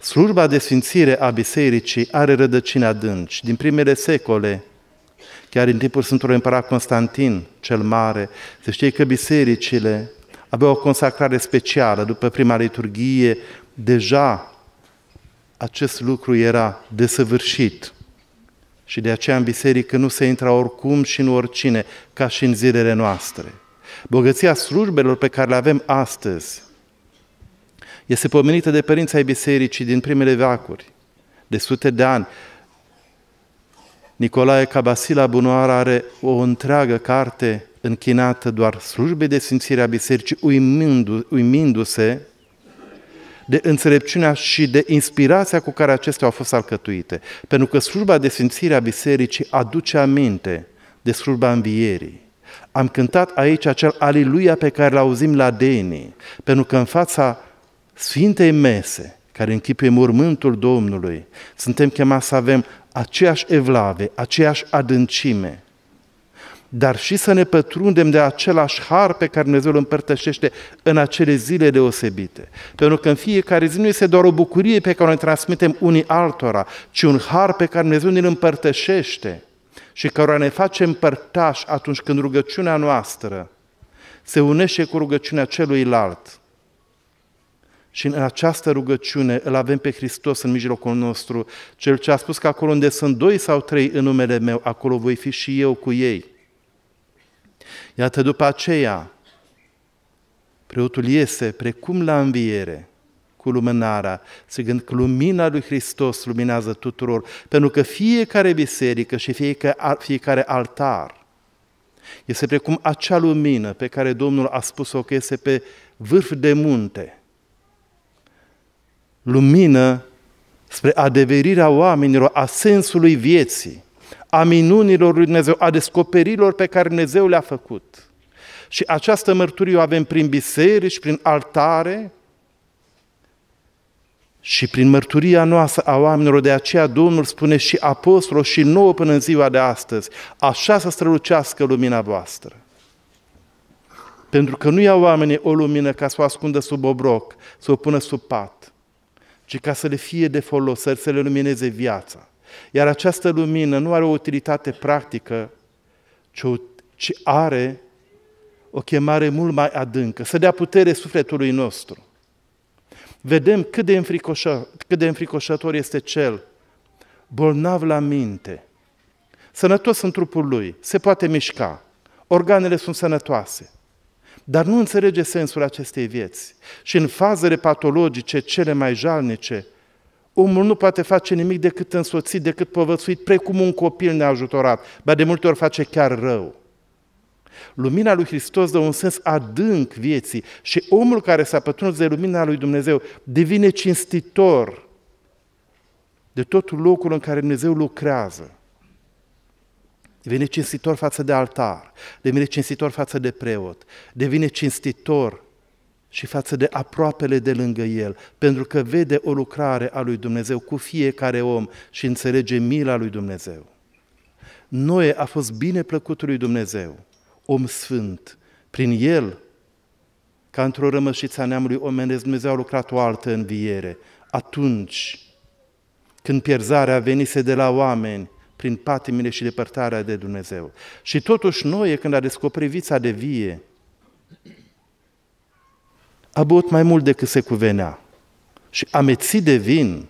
Slujba de sfințire a bisericii are rădăcini adânci, din primele secole, chiar în timpul Sfântului Împărat Constantin cel Mare, se știe că bisericile aveau o consacrare specială. După prima liturghie, deja acest lucru era desăvârșit. Și de aceea în biserică nu se intra oricum și nu oricine, ca și în zilele noastre. Bogăția slujbelor pe care le avem astăzi este pomenită de părinții ai bisericii din primele veacuri, de sute de ani. Nicolae Cabasila Bunoara are o întreagă carte închinată doar slujbei de simțire a bisericii, uimindu, uimindu-se de înțelepciunea și de inspirația cu care acestea au fost alcătuite. Pentru că slujba de simțire a bisericii aduce aminte de slujba învierii. Am cântat aici acel Aliluia pe care l auzim la Deni, pentru că în fața Sfintei Mese, care închipe mormântul Domnului, suntem chemați să avem aceeași evlave, aceeași adâncime, dar și să ne pătrundem de același har pe care Dumnezeu îl împărtășește în acele zile deosebite. Pentru că în fiecare zi nu este doar o bucurie pe care o ne transmitem unii altora, ci un har pe care Dumnezeu ne-l împărtășește și care ne face împărtași atunci când rugăciunea noastră se unește cu rugăciunea celuilalt și în această rugăciune îl avem pe Hristos în mijlocul nostru, cel ce a spus că acolo unde sunt doi sau trei în numele meu, acolo voi fi și eu cu ei. Iată, după aceea, preotul iese precum la înviere, cu lumânarea, țigând că lumina lui Hristos luminează tuturor, pentru că fiecare biserică și fiecare altar este precum acea lumină pe care Domnul a spus-o că este pe vârf de munte – lumină spre adeverirea oamenilor, a sensului vieții, a minunilor lui Dumnezeu, a descoperirilor pe care Dumnezeu le-a făcut. Și această mărturie o avem prin biserici, prin altare și prin mărturia noastră a oamenilor. De aceea Domnul spune și apostolul și nouă până în ziua de astăzi, așa să strălucească lumina voastră. Pentru că nu ia oamenii o lumină ca să o ascundă sub obroc, să o pună sub pat, ci ca să le fie de folosări, să le lumineze viața. Iar această lumină nu are o utilitate practică, ci, are o chemare mult mai adâncă, să dea putere sufletului nostru. Vedem cât de, cât de înfricoșător este cel bolnav la minte, sănătos în trupul lui, se poate mișca, organele sunt sănătoase, dar nu înțelege sensul acestei vieți. Și în fazele patologice cele mai jalnice, omul nu poate face nimic decât însoțit, decât povățuit, precum un copil neajutorat, ba de multe ori face chiar rău. Lumina lui Hristos dă un sens adânc vieții și omul care s-a pătruns de lumina lui Dumnezeu devine cinstitor de tot locul în care Dumnezeu lucrează devine cinstitor față de altar, devine cinstitor față de preot, devine cinstitor și față de aproapele de lângă el, pentru că vede o lucrare a lui Dumnezeu cu fiecare om și înțelege mila lui Dumnezeu. Noe a fost bine plăcut lui Dumnezeu, om sfânt. Prin el, ca într-o rămășiță a neamului omenesc, Dumnezeu a lucrat o altă înviere. Atunci, când pierzarea venise de la oameni, prin patimile și depărtarea de Dumnezeu. Și totuși Noe, când a descoperit vița de vie, a băut mai mult decât se cuvenea și amețit de vin,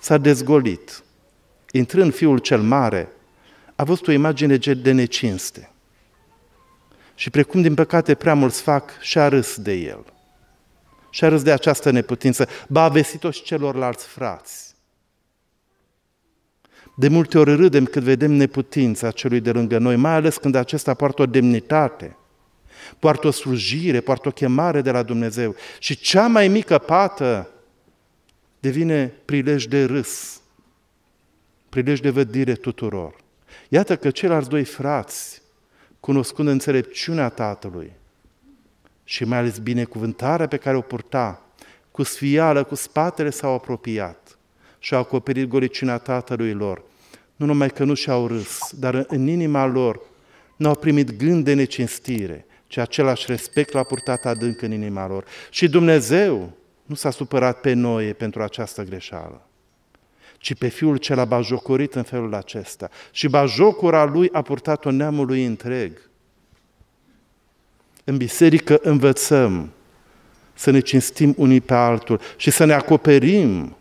s-a dezgolit. Intrând fiul cel mare, a văzut o imagine de necinste. Și precum, din păcate, prea mulți fac, și-a râs de el. Și-a râs de această neputință, ba a vestit-o și celorlalți frați. De multe ori râdem când vedem neputința celui de lângă noi, mai ales când acesta poartă o demnitate, poartă o slujire, poartă o chemare de la Dumnezeu. Și cea mai mică pată devine prilej de râs, prilej de vădire tuturor. Iată că ceilalți doi frați, cunoscând înțelepciunea tatălui și mai ales binecuvântarea pe care o purta, cu sfială, cu spatele s-au apropiat și-au acoperit goliciunea tatălui lor. Nu numai că nu și-au râs, dar în inima lor n-au primit gând de necinstire, ci același respect l-a purtat adânc în inima lor. Și Dumnezeu nu s-a supărat pe noi pentru această greșeală, ci pe fiul cel a bajocorit în felul acesta. Și bajocura lui a purtat-o neamului întreg. În biserică învățăm să ne cinstim unii pe altul și să ne acoperim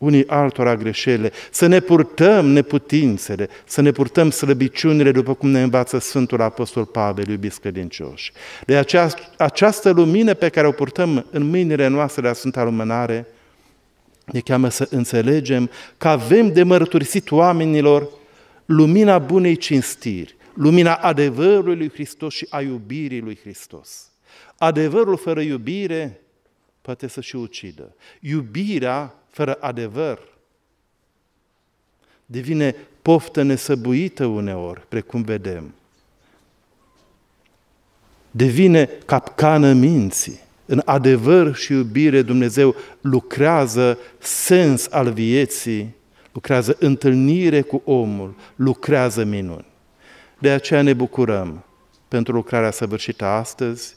unii altora greșele, să ne purtăm neputințele, să ne purtăm slăbiciunile după cum ne învață Sfântul Apostol Pavel, din credincioși. De aceea, această lumină pe care o purtăm în mâinile noastre la Sfânta Lumânare, ne cheamă să înțelegem că avem de mărturisit oamenilor lumina bunei cinstiri, lumina adevărului lui Hristos și a iubirii lui Hristos. Adevărul fără iubire poate să și ucidă. Iubirea fără adevăr, devine poftă nesăbuită uneori, precum vedem. Devine capcană minții. În adevăr și iubire Dumnezeu lucrează sens al vieții, lucrează întâlnire cu omul, lucrează minuni. De aceea ne bucurăm pentru lucrarea săvârșită astăzi,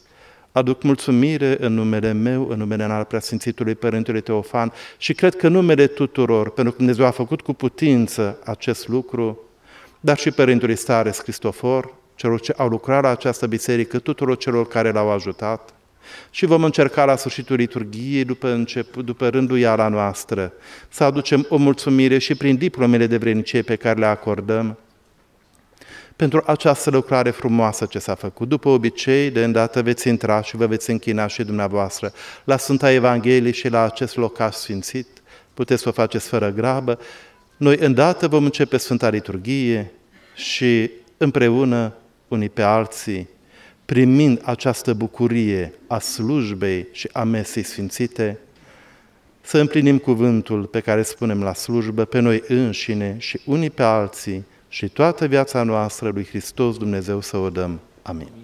aduc mulțumire în numele meu, în numele al preasfințitului Părintele Teofan și cred că numele tuturor, pentru că Dumnezeu a făcut cu putință acest lucru, dar și Părintele Stares Cristofor, celor ce au lucrat la această biserică, tuturor celor care l-au ajutat, și vom încerca la sfârșitul liturghiei, după, început, după la noastră, să aducem o mulțumire și prin diplomele de vrenicie pe care le acordăm, pentru această lucrare frumoasă ce s-a făcut. După obicei, de îndată veți intra și vă veți închina și dumneavoastră la Sfânta Evanghelie și la acest locaș sfințit. Puteți să o faceți fără grabă. Noi îndată vom începe Sfânta Liturghie și împreună unii pe alții, primind această bucurie a slujbei și a mesei sfințite, să împlinim cuvântul pe care spunem la slujbă pe noi înșine și unii pe alții, și toată viața noastră lui Hristos Dumnezeu să o dăm. Amin.